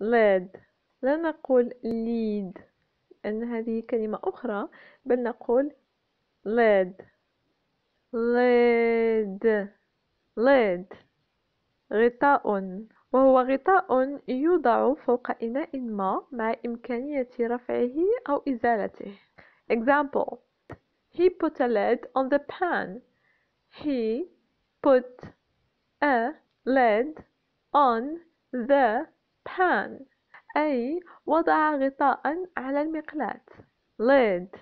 lead لا نقول lead لأن هذه كلمة أخرى بل نقول lead lead lead غطاء وهو غطاء يوضع فوق إناء ما مع إمكانية رفعه أو إزالته example he put a lid on the pan he put a lid on the pan أي وضع غطاءً على المقلاة. lid